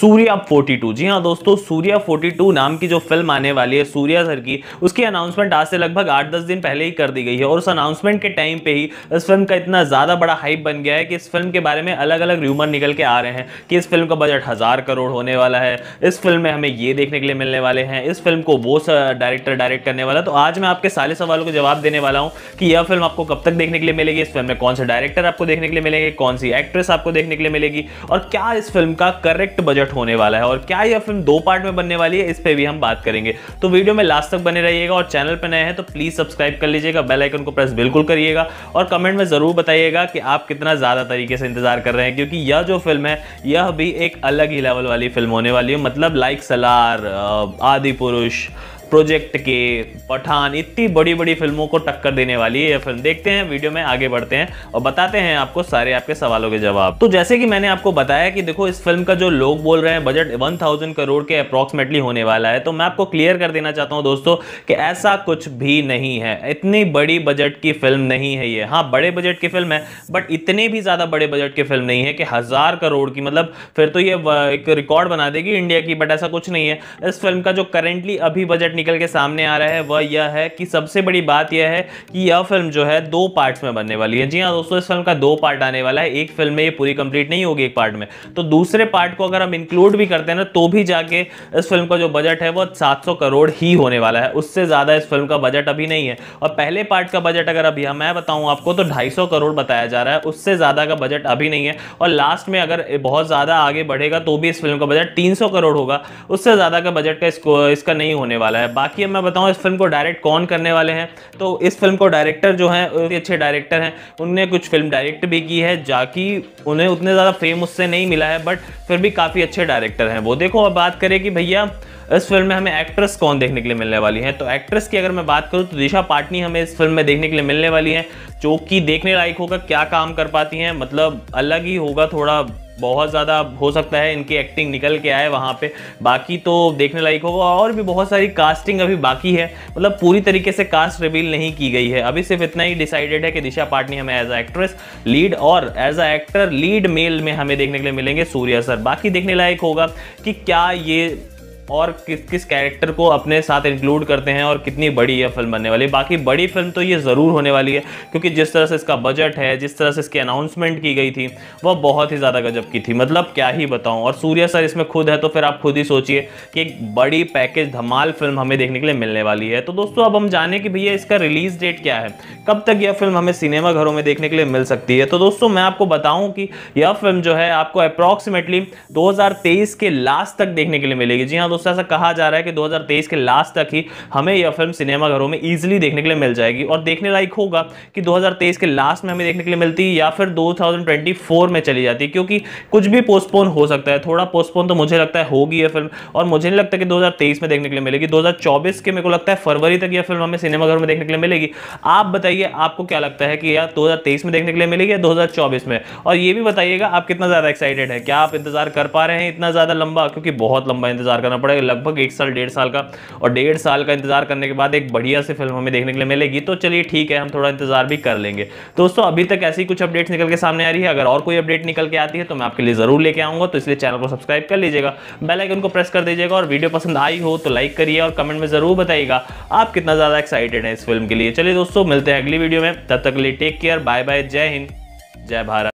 सूर्या 42 जी हाँ दोस्तों सूर्या 42 नाम की जो फिल्म आने वाली है सूर्या सर की उसकी अनाउंसमेंट आज से लगभग आठ दस दिन पहले ही कर दी गई है और उस अनाउंसमेंट के टाइम पे ही इस फिल्म का इतना ज़्यादा बड़ा हाइप बन गया है कि इस फिल्म के बारे में अलग अलग र्यूमर निकल के आ रहे हैं कि इस फिल्म का बजट हज़ार करोड़ होने वाला है इस फिल्म में हमें ये देखने के लिए मिलने वाले हैं इस फिल्म को वो डायरेक्टर डायरेक्ट करने वाला तो आज मैं आपके सारे सवालों को जवाब देने वाला हूँ कि यह फिल्म आपको कब तक देखने के लिए मिलेगी इस फिल्म में कौन से डायरेक्टर आपको देखने के लिए मिलेंगे कौन सी एक्ट्रेस आपको देखने के लिए मिलेगी और क्या इस फिल्म का करेक्ट बजट हिट होने वाला है और क्या यह फिल्म दो पार्ट में बनने वाली है इस पर भी हम बात करेंगे तो वीडियो में लास्ट तक बने रहिएगा और चैनल पर नए हैं तो प्लीज़ सब्सक्राइब कर लीजिएगा बेल आइकन को प्रेस बिल्कुल करिएगा और कमेंट में ज़रूर बताइएगा कि आप कितना ज़्यादा तरीके से इंतज़ार कर रहे हैं क्योंकि यह जो फिल्म है यह भी एक अलग ही लेवल वाली फिल्म होने वाली है मतलब लाइक सलार आदि पुरुष प्रोजेक्ट के पठान इतनी बड़ी बड़ी फिल्मों को टक्कर देने वाली ये फिल्म देखते हैं वीडियो में आगे बढ़ते हैं और बताते हैं आपको सारे आपके सवालों के जवाब तो जैसे कि मैंने आपको बताया कि देखो इस फिल्म का जो लोग बोल रहे हैं बजट 1000 करोड़ के अप्रोक्सीमेटली होने वाला है तो मैं आपको क्लियर कर देना चाहता हूँ दोस्तों कि ऐसा कुछ भी नहीं है इतनी बड़ी बजट की फिल्म नहीं है ये हाँ बड़े बजट की फिल्म है बट इतने भी ज़्यादा बड़े बजट की फिल्म नहीं है कि हज़ार करोड़ की मतलब फिर तो ये एक रिकॉर्ड बना देगी इंडिया की बट ऐसा कुछ नहीं है इस फिल्म का जो करेंटली अभी बजट निकल के सामने आ रहा है वह यह है कि सबसे बड़ी बात यह है कि यह फिल्म जो है दो पार्ट्स में बनने वाली है जी हाँ दोस्तों इस फिल्म का दो पार्ट आने वाला है एक फिल्म में ये पूरी कंप्लीट नहीं होगी एक पार्ट में तो दूसरे पार्ट को अगर हम इंक्लूड भी करते हैं ना तो भी जाके इस फिल्म का जो बजट है वह सात करोड़ ही होने वाला है उससे ज़्यादा इस फिल्म का बजट अभी नहीं है और पहले पार्ट का बजट अगर अभी हाँ, मैं बताऊँ आपको तो ढाई करोड़ बताया जा रहा है उससे ज़्यादा का बजट अभी नहीं है और लास्ट में अगर बहुत ज़्यादा आगे बढ़ेगा तो भी इस फिल्म का बजट तीन करोड़ होगा उससे ज़्यादा का बजट का इसको इसका नहीं होने वाला है है बाकी अब मैं बताऊँ इस फिल्म को डायरेक्ट कौन करने वाले हैं तो इस फिल्म को डायरेक्टर जो हैं अच्छे डायरेक्टर हैं उनने कुछ फिल्म डायरेक्ट भी की है जाकि उन्हें उतने ज़्यादा फेम उससे नहीं मिला है बट फिर भी काफ़ी अच्छे डायरेक्टर हैं वो देखो अब बात करें कि भैया इस फिल्म में हमें एक्ट्रेस कौन देखने के लिए मिलने वाली है तो एक्ट्रेस की अगर मैं बात करूँ तो दिशा पाटनी हमें इस फिल्म में देखने के लिए मिलने वाली है जो कि देखने लायक होगा क्या काम कर पाती हैं मतलब अलग ही होगा थोड़ा बहुत ज़्यादा हो सकता है इनकी एक्टिंग निकल के आए वहाँ पे बाकी तो देखने लायक होगा और भी बहुत सारी कास्टिंग अभी बाकी है मतलब पूरी तरीके से कास्ट रिवील नहीं की गई है अभी सिर्फ इतना ही डिसाइडेड है कि दिशा पाटनी हमें एज अ एक्ट्रेस लीड और as a actor lead male में हमें देखने के लिए मिलेंगे सूर्या सर बाकी देखने लायक होगा कि क्या ये और किस किस कैरेक्टर को अपने साथ इंक्लूड करते हैं और कितनी बड़ी यह फिल्म बनने वाली है बाकी बड़ी फिल्म तो ये ज़रूर होने वाली है क्योंकि जिस तरह से इसका बजट है जिस तरह से इसकी अनाउंसमेंट की गई थी वह बहुत ही ज़्यादा गजब की थी मतलब क्या ही बताऊँ और सूर्य सर इसमें खुद है तो फिर आप खुद ही सोचिए कि एक बड़ी पैकेज धमाल फिल्म हमें देखने के लिए मिलने वाली है तो दोस्तों अब हम जाने कि भैया इसका रिलीज डेट क्या है कब तक यह फिल्म हमें सिनेमा घरों में देखने के लिए मिल सकती है तो दोस्तों मैं आपको बताऊं कि यह फिल्म जो है आपको अप्रॉक्सीमेटली 2023 के लास्ट तक देखने के लिए मिलेगी जी हाँ दोस्तों ऐसा कहा जा रहा है कि 2023 के लास्ट तक ही हमें यह फिल्म सिनेमाघरों में ईजिली देखने के लिए मिल जाएगी और देखने लायक होगा कि 2023 के लास्ट में हमें देखने के लिए मिलती या फिर 2024 में चली जाती क्योंकि कुछ भी पोस्टपोन हो सकता है थोड़ा पोस्टपोन तो मुझे लगता है होगी यह फिल्म और मुझे नहीं लगता कि दो में देखने के लिए मिलेगी दो के मेरे को लगता है फरवरी तक यह फिल्म हमें सिनेमाघरों में देखने के लिए मिलेगी आप बताइए आपको क्या लगता है कि यह दो में देखने के लिए मिलेगी या दो में और ये भी बताइएगा आप कितना ज़्यादा एक्साइटेड है क्या आप इंतजार कर पा रहे हैं इतना ज़्यादा लंबा क्योंकि बहुत लंबा इंतजार करना पड़ेगा लगभग एक साल डेढ़ साल का और डेढ़ साल का इंतजार करने के बाद एक बढ़िया सी फिल्म हमें देखने के लिए मिलेगी तो चलिए ठीक है हम थोड़ा इंतजार भी कर लेंगे दोस्तों अभी तक ऐसी कुछ अपडेट्स निकल के सामने आ रही है अगर और कोई अपडेट निकल के आती है तो मैं आपके लिए जरूर लेके आऊंगा तो इसलिए चैनल को सब्सक्राइब कर लीजिएगा बेलाइकन को प्रेस कर दीजिएगा और वीडियो पसंद आई हो तो लाइक करिए और कमेंट में जरूर बताइएगा आप कितना ज़्यादा एक्साइटेड है इस फिल्म के लिए चलिए दोस्तों मिलते हैं अगली वीडियो में तब तक के लिए टेक केयर बाय बाय जय हिंद जय भारत